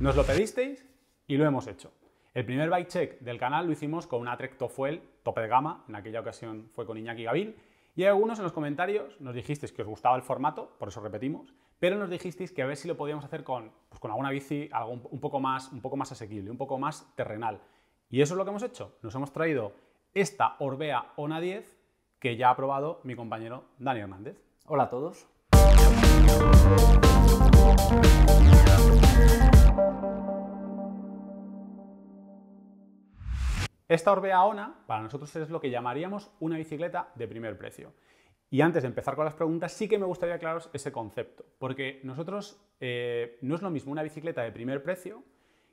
Nos lo pedisteis y lo hemos hecho. El primer bike check del canal lo hicimos con una Trek TOFUEL tope de gama, en aquella ocasión fue con Iñaki Gavín, y algunos en los comentarios nos dijisteis que os gustaba el formato, por eso repetimos, pero nos dijisteis que a ver si lo podíamos hacer con, pues, con alguna bici un, poco más, un poco más asequible, un poco más terrenal. Y eso es lo que hemos hecho. Nos hemos traído esta Orbea Ona 10 que ya ha probado mi compañero Daniel Hernández. Hola a todos. Esta Orbea Ona para nosotros es lo que llamaríamos una bicicleta de primer precio. Y antes de empezar con las preguntas, sí que me gustaría aclararos ese concepto, porque nosotros eh, no es lo mismo una bicicleta de primer precio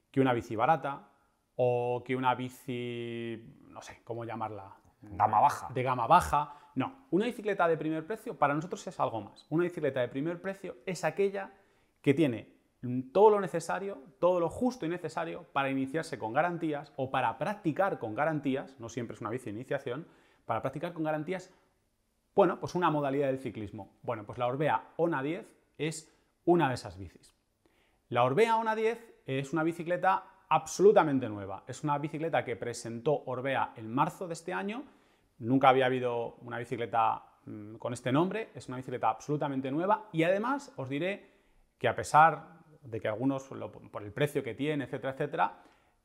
que una bici barata o que una bici, no sé, ¿cómo llamarla? Gama baja. De gama baja. No, una bicicleta de primer precio para nosotros es algo más. Una bicicleta de primer precio es aquella que tiene todo lo necesario, todo lo justo y necesario para iniciarse con garantías o para practicar con garantías, no siempre es una bici de iniciación, para practicar con garantías, bueno, pues una modalidad del ciclismo. Bueno, pues la Orbea ONA 10 es una de esas bicis. La Orbea ONA 10 es una bicicleta absolutamente nueva. Es una bicicleta que presentó Orbea en marzo de este año. Nunca había habido una bicicleta mm, con este nombre. Es una bicicleta absolutamente nueva y además os diré que a pesar de que algunos, por el precio que tiene, etcétera, etcétera,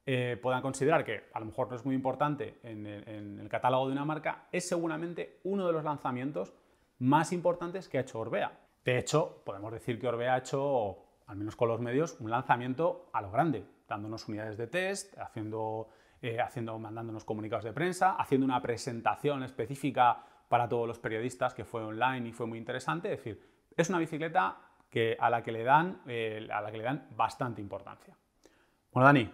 eh, puedan considerar que a lo mejor no es muy importante en el, catálogo de una marca, es seguramente uno de los lanzamientos más importantes que ha hecho Orbea. De hecho, podemos decir que Orbea ha hecho, al menos con los medios, un lanzamiento a lo grande, dándonos unidades de test, haciendo, eh, haciendo mandándonos comunicados de prensa, haciendo una presentación específica para todos los periodistas que fue online y fue muy interesante. Es decir, es una bicicleta que, a, la que le dan, eh, a la que le dan bastante importancia. Bueno, Dani,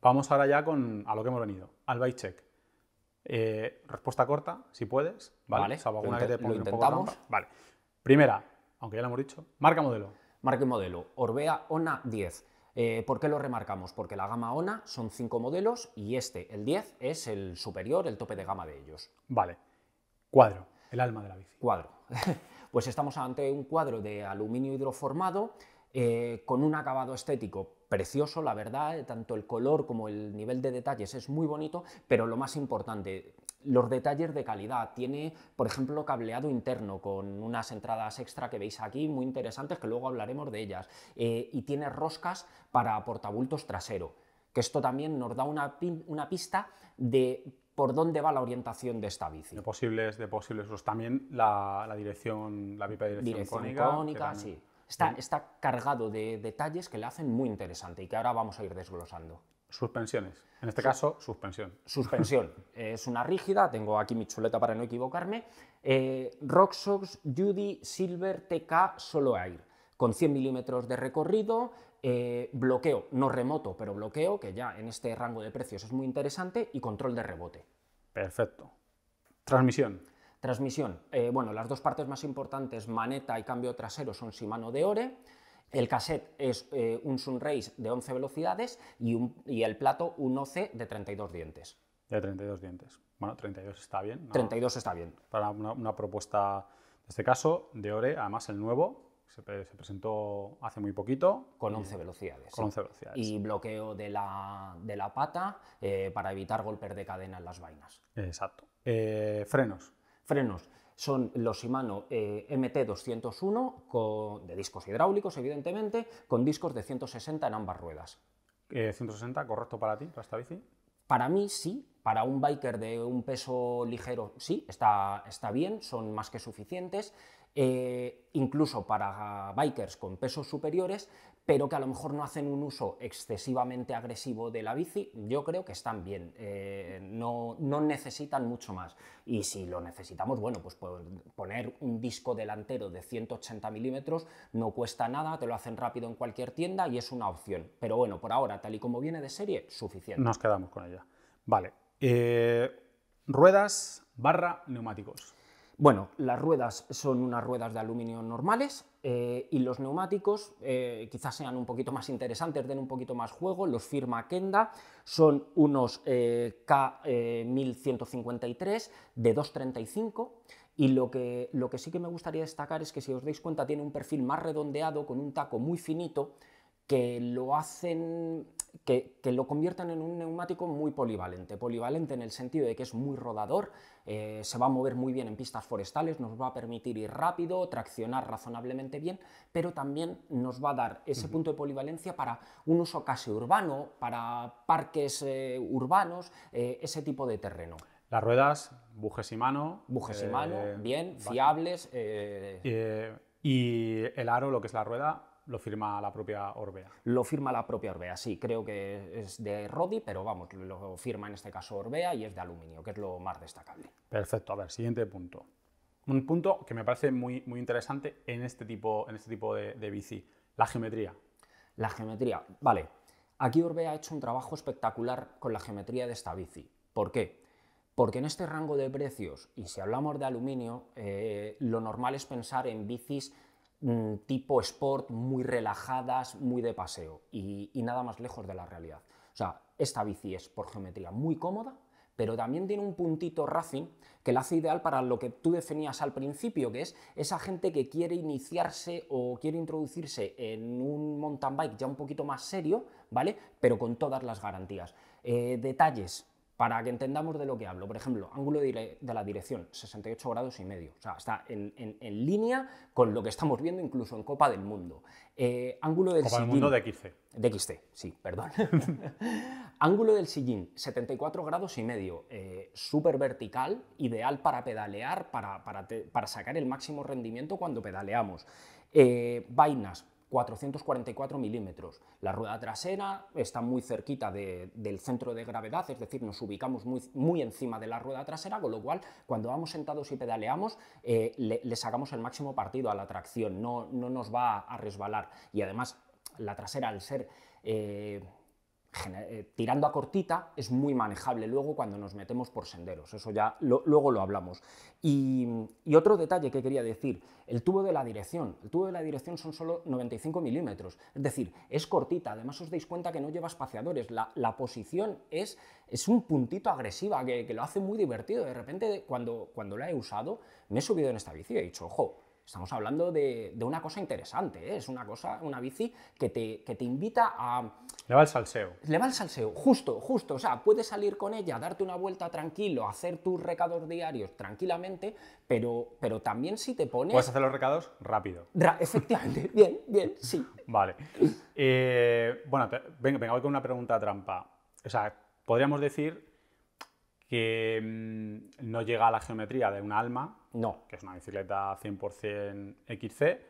vamos ahora ya con a lo que hemos venido, al bike check. Eh, respuesta corta, si puedes. Vale, vale salvo Vale. Primera, aunque ya lo hemos dicho, marca modelo. Marca y modelo, Orbea Ona 10. Eh, ¿Por qué lo remarcamos? Porque la gama ONA son cinco modelos y este, el 10, es el superior, el tope de gama de ellos. Vale. Cuadro, el alma de la bici. Cuadro. Pues estamos ante un cuadro de aluminio hidroformado eh, con un acabado estético precioso, la verdad, eh, tanto el color como el nivel de detalles es muy bonito, pero lo más importante, los detalles de calidad. Tiene, por ejemplo, cableado interno con unas entradas extra que veis aquí, muy interesantes, que luego hablaremos de ellas. Eh, y tiene roscas para portabultos trasero, que esto también nos da una, una pista de por dónde va la orientación de esta bici. De posibles, de posibles También la, dirección, la pipa de dirección, cónica. Está, ¿Mm? está, cargado de detalles que le hacen muy interesante y que ahora vamos a ir desglosando. Suspensiones. En este caso, suspensión. Suspensión. es una rígida, tengo aquí mi chuleta para no equivocarme. Eh, Judy Silver TK Solo Air, con 100 milímetros de recorrido, eh, bloqueo, no remoto, pero bloqueo, que ya en este rango de precios es muy interesante, y control de rebote. Perfecto. Transmisión. Transmisión. Eh, bueno, las dos partes más importantes, maneta y cambio trasero, son Shimano de Ore. El cassette es eh, un Sunrace de 11 velocidades y, el plato un OC de 32 dientes. De 32 dientes. Bueno, 32 está bien. 32 está bien. Para una, una propuesta, en este caso, de Ore, además el nuevo, se, presentó hace muy poquito. Con 11 velocidades. Y bloqueo de la, pata eh, para evitar golpes de cadena en las vainas. Exacto. Eh, frenos. Frenos. Son los Shimano eh, MT201 de discos hidráulicos, evidentemente, con discos de 160 en ambas ruedas. ¿160 correcto para ti, para esta bici? Para mí sí, para un biker de un peso ligero sí, está, está bien, son más que suficientes. Eh, incluso para bikers con pesos superiores, pero que a lo mejor no hacen un uso excesivamente agresivo de la bici, yo creo que están bien, eh, no, necesitan mucho más. Y si lo necesitamos, bueno, pues poner un disco delantero de 180 milímetros no cuesta nada, te lo hacen rápido en cualquier tienda y es una opción. Pero bueno, por ahora, tal y como viene de serie, suficiente. Nos quedamos con ella. Vale. Eh, ruedas barra neumáticos. Bueno, las ruedas son unas ruedas de aluminio normales eh, y los neumáticos eh, quizás sean un poquito más interesantes, den un poquito más juego, los firma Kenda, son unos eh, K1153 de 235 y lo que, lo que sí que me gustaría destacar es que si os dais cuenta tiene un perfil más redondeado con un taco muy finito que lo hacen que, lo conviertan en un neumático muy polivalente. Polivalente en el sentido de que es muy rodador, eh, se va a mover muy bien en pistas forestales, nos va a permitir ir rápido, traccionar razonablemente bien, pero también nos va a dar ese punto de polivalencia para un uso casi urbano, para parques eh, urbanos, eh, ese tipo de terreno. Las ruedas, bujes y mano. Bujes y mano, bien, fiables. y el aro, lo que es la rueda, lo firma la propia Orbea. Lo firma la propia Orbea, sí, creo que es de Rodi, pero vamos, lo firma en este caso Orbea y es de aluminio, que es lo más destacable. Perfecto, a ver, siguiente punto. Un punto que me parece muy, muy interesante en este tipo, en este tipo de, bici, la geometría. La geometría, vale. Aquí Orbea ha hecho un trabajo espectacular con la geometría de esta bici. ¿Por qué? Porque en este rango de precios, y si hablamos de aluminio, eh, lo normal es pensar en bicis Mm, tipo sport, muy relajadas, muy de paseo y, nada más lejos de la realidad. O sea, esta bici es por geometría muy cómoda, pero también tiene un puntito racing que la hace ideal para lo que tú definías al principio, que es esa gente que quiere iniciarse o quiere introducirse en un mountain bike ya un poquito más serio, ¿vale? Pero con todas las garantías. Eh, detalles, para que entendamos de lo que hablo, por ejemplo, ángulo de la dirección, 68 grados y medio. O sea, está en, línea con lo que estamos viendo incluso en Copa del Mundo. Eh, ángulo del de XC. De sí, perdón. ángulo del sillín, 74 grados y medio. Eh, súper vertical, ideal para pedalear, para, para, sacar el máximo rendimiento cuando pedaleamos. Eh, vainas, 444 milímetros. La rueda trasera está muy cerquita del centro de gravedad, es decir, nos ubicamos muy, encima de la rueda trasera, con lo cual cuando vamos sentados y pedaleamos eh, le, sacamos el máximo partido a la tracción, no, no nos va a resbalar. Y además la trasera al ser... Eh, eh, tirando a cortita es muy manejable luego cuando nos metemos por senderos, eso ya luego lo hablamos. Y, otro detalle que quería decir, el tubo de la dirección. El tubo de la dirección son solo 95 milímetros, es decir, es cortita, además os dais cuenta que no lleva espaciadores, la, posición es, un puntito agresiva que, lo hace muy divertido. De repente cuando, cuando la he usado me he subido en esta bici y he dicho, ojo, Estamos hablando de, una cosa interesante, ¿eh? es una cosa, una bici que te, que te invita a... Le va el salseo. Le va el salseo, justo, justo. O sea, puedes salir con ella, darte una vuelta tranquilo, hacer tus recados diarios tranquilamente, pero, pero también si te pones... Puedes hacer los recados rápido. efectivamente, bien, bien, sí. Vale. Eh, bueno, venga, venga, voy con una pregunta trampa. O sea, podríamos decir que mm, no llega a la geometría de un Alma, no. que es una bicicleta 100% XC,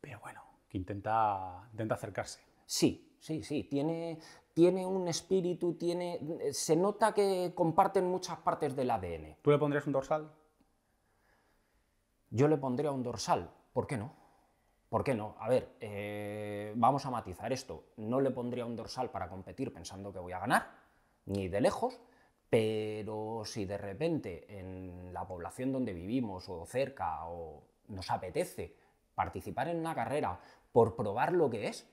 pero bueno, que intenta, acercarse. Sí, sí, sí, tiene, tiene un espíritu, tiene, se nota que comparten muchas partes del ADN. ¿Tú le pondrías un dorsal? Yo le pondría un dorsal, ¿por qué no? ¿Por qué no? A ver, eh, vamos a matizar esto. No le pondría un dorsal para competir pensando que voy a ganar, ni de lejos, pero si de repente en la población donde vivimos o cerca o nos apetece participar en una carrera por probar lo que es,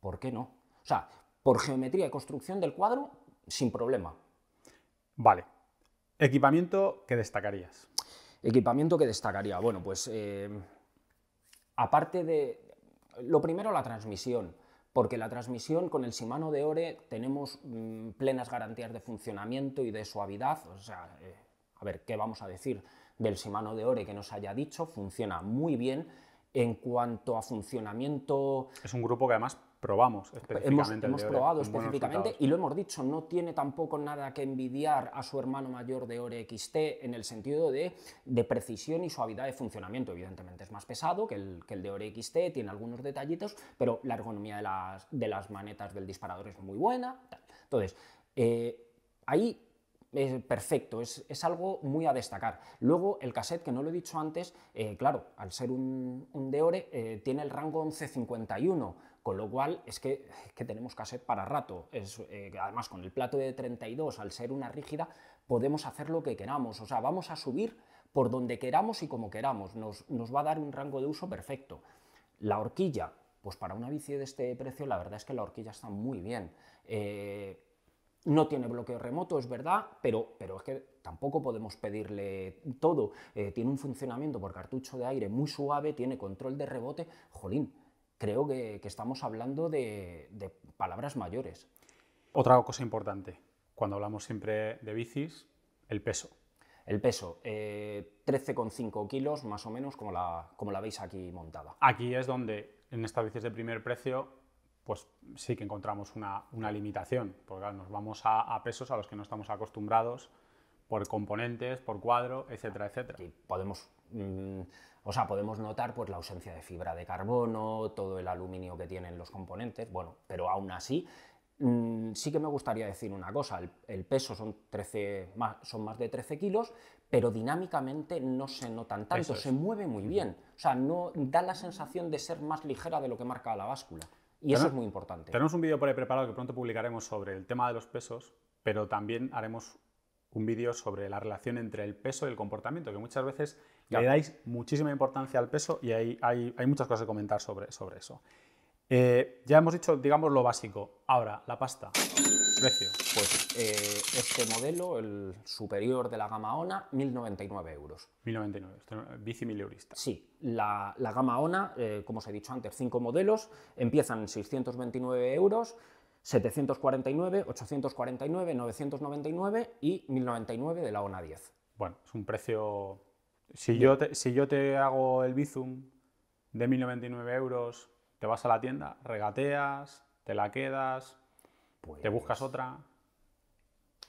¿por qué no? O sea, por geometría y construcción del cuadro, sin problema. Vale. Equipamiento que destacarías. Equipamiento que destacaría. Bueno, pues eh, aparte de... Lo primero, la transmisión porque la transmisión con el Shimano de Ore tenemos mm, plenas garantías de funcionamiento y de suavidad. O sea, eh, a ver, ¿qué vamos a decir del Shimano de Ore que nos haya dicho? Funciona muy bien en cuanto a funcionamiento. Es un grupo que además probamos Hemos, probado específicamente y lo hemos dicho, no tiene tampoco nada que envidiar a su hermano mayor de Ore XT en el sentido de, precisión y suavidad de funcionamiento. Evidentemente es más pesado que el, que el de Ore XT, tiene algunos detallitos, pero la ergonomía de las, de las manetas del disparador es muy buena. Entonces, eh, ahí es perfecto, es, algo muy a destacar. Luego el cassette, que no lo he dicho antes, eh, claro, al ser un, un Deore, eh, tiene el rango 1151. Con lo cual es que, tenemos que hacer para rato. Es, eh, además, con el plato de 32, al ser una rígida, podemos hacer lo que queramos. O sea, vamos a subir por donde queramos y como queramos. Nos, va a dar un rango de uso perfecto. La horquilla, pues para una bici de este precio, la verdad es que la horquilla está muy bien. Eh, no tiene bloqueo remoto, es verdad, pero, pero es que tampoco podemos pedirle todo. Eh, tiene un funcionamiento por cartucho de aire muy suave, tiene control de rebote. Jolín, creo que, estamos hablando de, palabras mayores. Otra cosa importante, cuando hablamos siempre de bicis, el peso. El peso, eh, 13,5 kilos más o menos, como la, como la veis aquí montada. Aquí es donde en estas bicis de primer precio, pues sí que encontramos una, una limitación, porque nos vamos a, a, pesos a los que no estamos acostumbrados por componentes, por cuadro, etcétera, etcétera. Y podemos, mm, o sea, podemos notar pues, la ausencia de fibra de carbono, todo el aluminio que tienen los componentes, bueno, pero aún así mm, sí que me gustaría decir una cosa, el, peso son, más, son más de 13 kilos, pero dinámicamente no se notan tanto, se mueve muy bien, o sea, no da la sensación de ser más ligera de lo que marca la báscula. Y eso es muy importante. Tenemos un vídeo por ahí preparado que pronto publicaremos sobre el tema de los pesos, pero también haremos un vídeo sobre la relación entre el peso y el comportamiento, que muchas veces le dais muchísima importancia al peso y hay, hay, muchas cosas que comentar sobre, sobre eso. Eh, ya hemos dicho, digamos, lo básico. Ahora, la pasta. Precio. Pues eh, este modelo, el superior de la gama ONA, 1.099 euros. 1.099, este, bici mileurista. Sí, la, gama ONA, eh, como os he dicho antes, cinco modelos, empiezan en 629 euros 749, 849, 999 y 1099 de la ONA 10. Bueno, es un precio... Si yo, te, si yo te hago el Bizum de 1099 euros, te vas a la tienda, regateas, te la quedas, te pues buscas otra.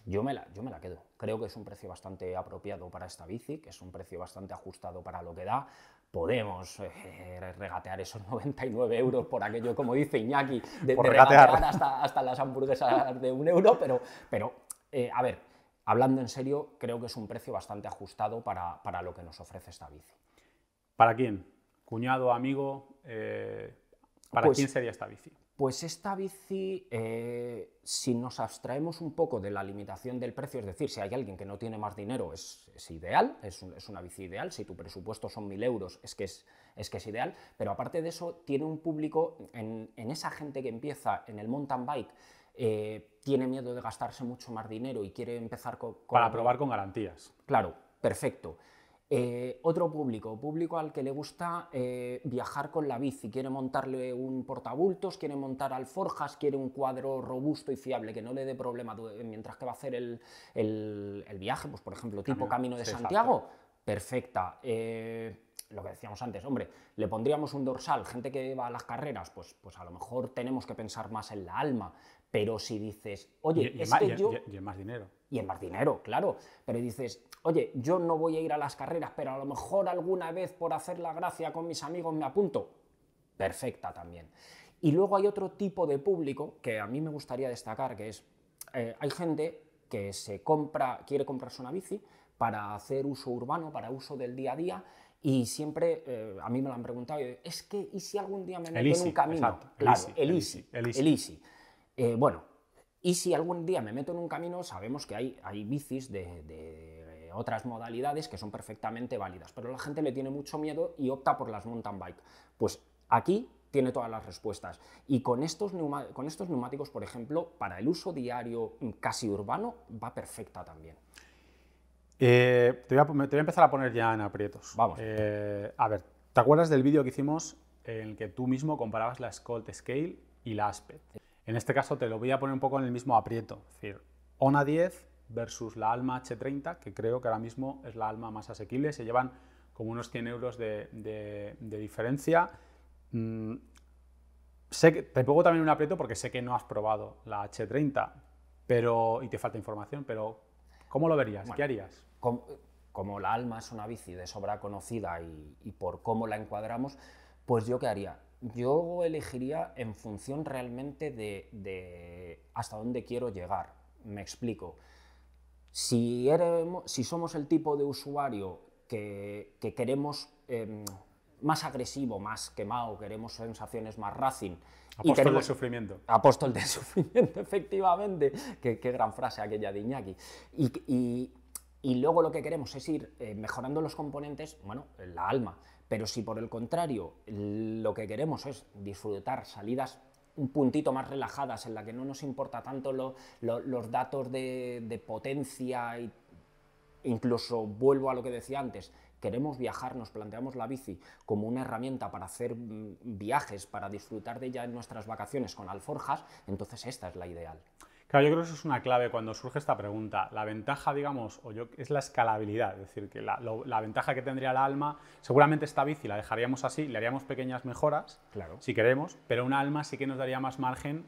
Yo me, la, yo me la quedo. Creo que es un precio bastante apropiado para esta bici, que es un precio bastante ajustado para lo que da podemos eh, regatear esos 99 euros por aquello, como dice Iñaki, de, regatear, hasta, hasta, las hamburguesas de un euro, pero, pero eh, a ver, hablando en serio, creo que es un precio bastante ajustado para, lo que nos ofrece esta bici. ¿Para quién? ¿Cuñado, amigo? Eh, ¿Para pues quién sería esta bici? Pues esta bici, eh, si nos abstraemos un poco de la limitación del precio, es decir, si hay alguien que no tiene más dinero, es, ideal, es, una bici ideal, si tu presupuesto son mil euros, es que es, ideal, pero aparte de eso, tiene un público, en, esa gente que empieza en el mountain bike, eh, tiene miedo de gastarse mucho más dinero y quiere empezar con Para probar con garantías. Claro, perfecto. Eh, otro público, público al que le gusta eh, viajar con la bici, quiere montarle un portabultos, quiere montar alforjas, quiere un cuadro robusto y fiable que no le dé problema eh, mientras que va a hacer el, viaje, pues por ejemplo, tipo Camino, de Santiago, perfecta. lo que decíamos antes, hombre, le pondríamos un dorsal, gente que va a las carreras, pues, pues a lo mejor tenemos que pensar más en la alma, pero si dices, oye, y, es yo... más dinero. Y en más dinero, claro. Pero dices, oye, yo no voy a ir a las carreras, pero a lo mejor alguna vez por hacer la gracia con mis amigos me apunto. Perfecta también. Y luego hay otro tipo de público que a mí me gustaría destacar, que es, eh, hay gente que se compra, quiere comprarse una bici para hacer uso urbano, para uso del día a día, y siempre eh, a mí me lo han preguntado, es que, ¿y si algún día me meto en un camino? claro, el, easy. el easy. Eh, bueno, y si algún día me meto en un camino, sabemos que hay, bicis de, eh, otras modalidades que son perfectamente válidas, pero la gente le tiene mucho miedo y opta por las mountain bike. Pues aquí tiene todas las respuestas. Y con estos, neumáticos, por ejemplo, para el uso diario mm, casi urbano, va perfecta también. Eh, te, voy a, empezar a poner ya en aprietos. Vamos. a ver, ¿te acuerdas del vídeo que hicimos en el que tú mismo comparabas la Scott Scale y la Aspect? En este caso te lo voy a poner un poco en el mismo aprieto, es decir, ONA 10 versus la Alma H30, que creo que ahora mismo es la Alma más asequible, se llevan como unos 100 euros de, diferencia. Mm, te pongo también un aprieto porque sé que no has probado la H30 pero, y te falta información, pero ¿cómo lo verías? ¿Qué harías? Como, la Alma es una bici de sobra conocida y, y por cómo la encuadramos, pues yo qué haría yo elegiría en función realmente de, hasta dónde quiero llegar. Me explico. Si, somos el tipo de usuario que, queremos em, más agresivo, más quemado, queremos sensaciones más racing. Apóstol del sufrimiento. Apóstol del sufrimiento, efectivamente. Qué, gran frase aquella de Iñaki. Y, y, luego lo que queremos es ir eh, mejorando los componentes, bueno, la alma. Pero si por el contrario lo que queremos es disfrutar salidas un puntito más relajadas, en la que no nos importa tanto los datos de, de potencia, e incluso vuelvo a lo que decía antes, queremos viajar, nos planteamos la bici como una herramienta para hacer mm, viajes, para disfrutar de ella en nuestras vacaciones con alforjas, entonces esta es la ideal. Claro, yo creo que eso es una clave cuando surge esta pregunta. La ventaja, digamos, o yo, es la escalabilidad, es decir, que la, ventaja que tendría la alma, seguramente esta bici la dejaríamos así, le haríamos pequeñas mejoras, claro. si queremos, pero una alma sí que nos daría más margen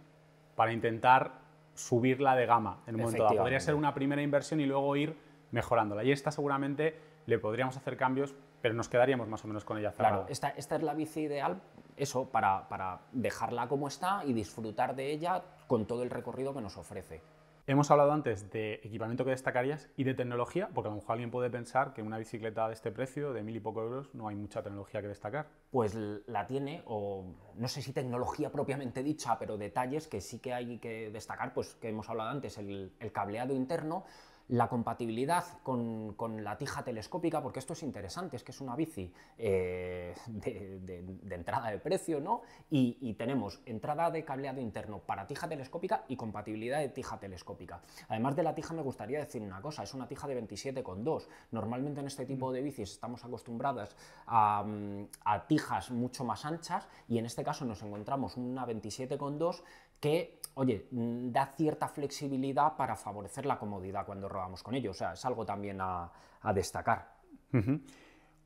para intentar subirla de gama en un momento dado. Podría ser una primera inversión y luego ir mejorándola. Y esta seguramente le podríamos hacer cambios, pero nos quedaríamos más o menos con ella cerrada. Claro, esta, es la bici ideal, eso, para, para dejarla como está y disfrutar de ella con todo el recorrido que nos ofrece. Hemos hablado antes de equipamiento que destacarías y de tecnología, porque a lo mejor alguien puede pensar que una bicicleta de este precio, de mil y poco euros, no hay mucha tecnología que destacar. Pues la tiene, o no sé si tecnología propiamente dicha, pero detalles que sí que hay que destacar, pues que hemos hablado antes, el, el cableado interno, la compatibilidad con, la tija telescópica, porque esto es interesante, es que es una bici eh, de, entrada de precio, ¿no? Y, tenemos entrada de cableado interno para tija telescópica y compatibilidad de tija telescópica. Además de la tija me gustaría decir una cosa, es una tija de 27,2. Normalmente en este tipo mm. de bicis estamos acostumbradas a, mm, a tijas mucho más anchas y en este caso nos encontramos una 27,2 que, oye, mm, da cierta flexibilidad para favorecer la comodidad cuando robamos con ellos O sea, es algo también a, destacar.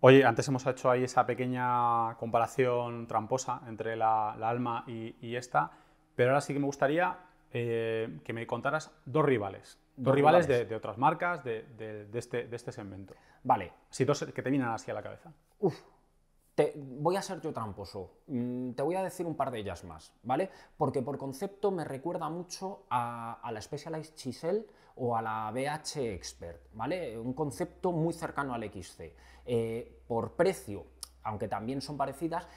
Oye, antes hemos hecho ahí esa pequeña comparación tramposa entre la, Alma y, esta, pero ahora sí que me gustaría eh, que me contaras dos rivales. Dos, rivales, De, otras marcas de, de, este, este, segmento. Vale. Si dos que te vienen así a la cabeza. Uf, voy a ser yo tramposo. Mm, te voy a decir un par de ellas más, ¿vale? Porque por concepto me recuerda mucho a, la Specialized Chisel o a la BH Expert, ¿vale? Un concepto muy cercano al XC. Eh, por precio, aunque también son parecidas,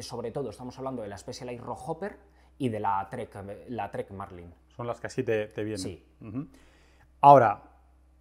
sobre todo estamos hablando de la Specialized Hopper y de la Trek, la Trek Marlin. Son las que así te, vienen. Sí. Ahora,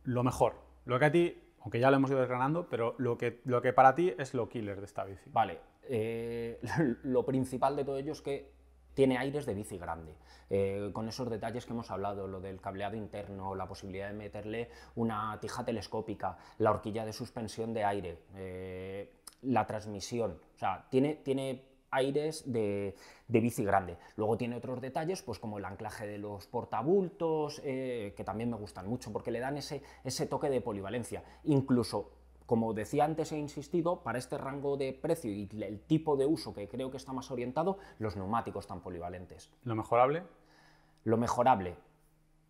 lo mejor, lo que a ti aunque ya lo hemos ido desgranando, pero lo que, lo que para ti es lo killer de esta bici. Vale, eh, lo principal de todo ello es que tiene aires de bici grande, eh, con esos detalles que hemos hablado, lo del cableado interno, la posibilidad de meterle una tija telescópica, la horquilla de suspensión de aire, eh, la transmisión, o sea, tiene, tiene aires de, bici grande. Luego tiene otros detalles, pues como el anclaje de los portabultos, eh, que también me gustan mucho, porque le dan ese, ese toque de polivalencia. Incluso como decía antes, he insistido, para este rango de precio y el tipo de uso que creo que está más orientado, los neumáticos tan polivalentes. ¿Lo mejorable? Lo mejorable.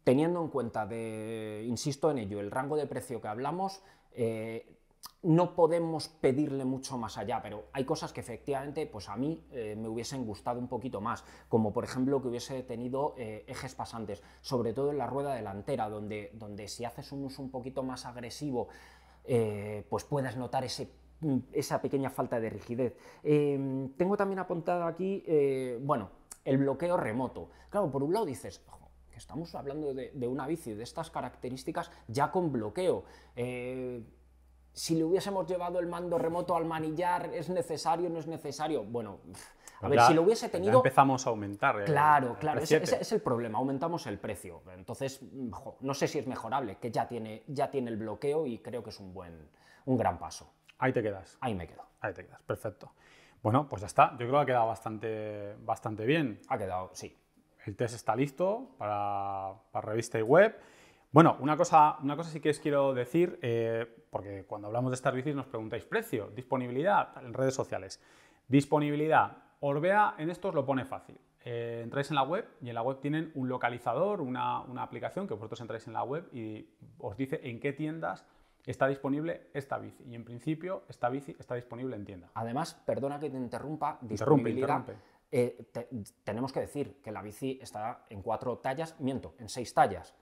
Teniendo en cuenta, de, insisto en ello, el rango de precio que hablamos, eh, no podemos pedirle mucho más allá, pero hay cosas que efectivamente pues a mí eh, me hubiesen gustado un poquito más, como por ejemplo que hubiese tenido eh, ejes pasantes, sobre todo en la rueda delantera, donde, donde si haces un uso un poquito más agresivo, eh, pues puedes notar ese, mm, esa pequeña falta de rigidez. Em, tengo también apuntado aquí, bueno, el bloqueo remoto. Claro, por un lado dices, que estamos hablando de, una bici de estas características ya con bloqueo si le hubiésemos llevado el mando remoto al manillar, ¿es necesario? ¿No es necesario? Bueno, a ver, si lo hubiese tenido... empezamos a aumentar. Eh, claro, claro, ese es, el problema, aumentamos el precio. Entonces, mm, no sé si es mejorable, que ya tiene, ya tiene el bloqueo y creo que es un buen, un gran paso. Ahí te quedas. Ahí me quedo. Ahí te quedas, perfecto. Bueno, pues ya está. Yo creo que ha quedado bastante, bastante bien. Ha quedado, sí. El test está listo para revista y web. Bueno, una cosa, una cosa sí que os quiero decir, eh, porque cuando hablamos de estas Bicis nos preguntáis precio, disponibilidad en redes sociales. Disponibilidad. Orbea en esto os lo pone fácil. Eh, entráis en la web y en la web tienen un localizador, una, aplicación que vosotros entráis en la web y os dice en qué tiendas está disponible esta bici. Y en principio, esta bici está disponible en tienda. Además, perdona que te interrumpa, Interrumpe, eh, tenemos que decir que la bici está en cuatro tallas, miento, en seis tallas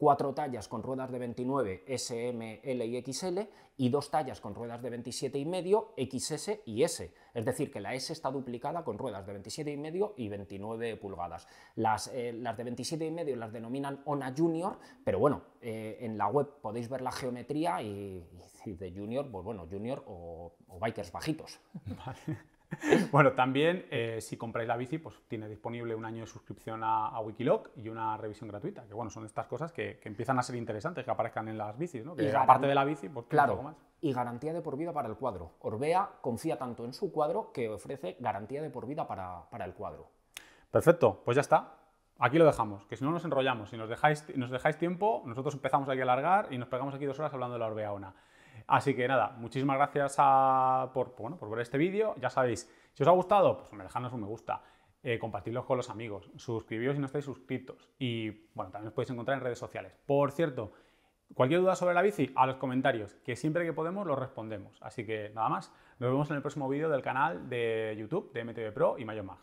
cuatro tallas con ruedas de 29 SM, L y XL y dos tallas con ruedas de 27 y medio XS y S. Es decir, que la S está duplicada con ruedas de 27 y medio y 29 pulgadas. Las, eh, las de 27 y medio las denominan Ona Junior, pero bueno, eh, en la web podéis ver la geometría y, de Junior, pues bueno, Junior o, o bikers bajitos. Vale. bueno, también eh, si compráis la bici, pues tiene disponible un año de suscripción a, Wikilog Wikiloc y una revisión gratuita. Que bueno, son estas cosas que, empiezan a ser interesantes, que aparezcan en las bicis, ¿no? Que aparte de la bici, pues, claro. Y garantía de por vida para el cuadro. Orbea confía tanto en su cuadro que ofrece garantía de por vida para, el cuadro. Perfecto, pues ya está. Aquí lo dejamos, que si no nos enrollamos, si nos dejáis, nos dejáis tiempo, nosotros empezamos aquí a alargar y nos pegamos aquí dos horas hablando de la Orbea Ona. Así que nada, muchísimas gracias por, por ver este vídeo. Ya sabéis, si os ha gustado, pues me un me gusta. Eh, compartirlo con los amigos, suscribiros si no estáis suscritos y bueno, también os podéis encontrar en redes sociales. Por cierto, cualquier duda sobre la bici, a los comentarios, que siempre que podemos los respondemos. Así que nada más, nos vemos en el próximo vídeo del canal de YouTube de MTV Pro y Mayor Mag.